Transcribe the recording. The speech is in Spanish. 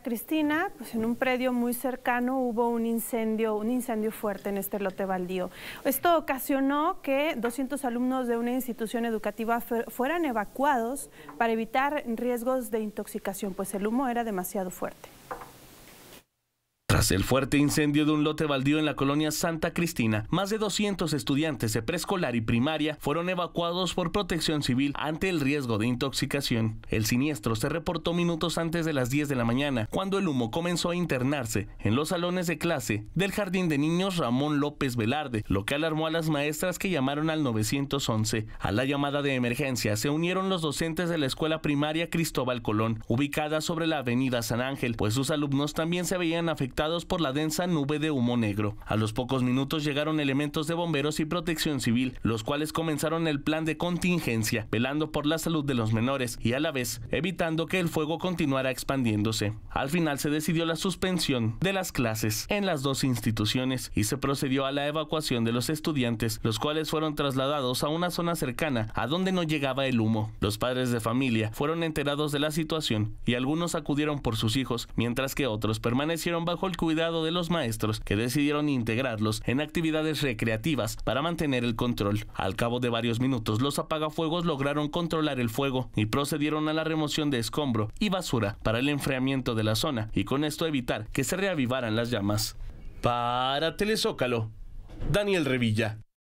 Cristina, pues en un predio muy cercano hubo un incendio, un incendio fuerte en este lote baldío. Esto ocasionó que 200 alumnos de una institución educativa fueran evacuados para evitar riesgos de intoxicación, pues el humo era demasiado fuerte. Tras el fuerte incendio de un lote baldío en la colonia Santa Cristina, más de 200 estudiantes de preescolar y primaria fueron evacuados por protección civil ante el riesgo de intoxicación. El siniestro se reportó minutos antes de las 10 de la mañana, cuando el humo comenzó a internarse en los salones de clase del Jardín de Niños Ramón López Velarde, lo que alarmó a las maestras que llamaron al 911. A la llamada de emergencia se unieron los docentes de la escuela primaria Cristóbal Colón, ubicada sobre la avenida San Ángel, pues sus alumnos también se veían afectados por la densa nube de humo negro. A los pocos minutos llegaron elementos de bomberos y protección civil, los cuales comenzaron el plan de contingencia, velando por la salud de los menores y a la vez evitando que el fuego continuara expandiéndose. Al final se decidió la suspensión de las clases en las dos instituciones y se procedió a la evacuación de los estudiantes, los cuales fueron trasladados a una zona cercana a donde no llegaba el humo. Los padres de familia fueron enterados de la situación y algunos acudieron por sus hijos, mientras que otros permanecieron bajo cuidado de los maestros que decidieron integrarlos en actividades recreativas para mantener el control. Al cabo de varios minutos, los apagafuegos lograron controlar el fuego y procedieron a la remoción de escombro y basura para el enfriamiento de la zona y con esto evitar que se reavivaran las llamas. Para Telezócalo, Daniel Revilla.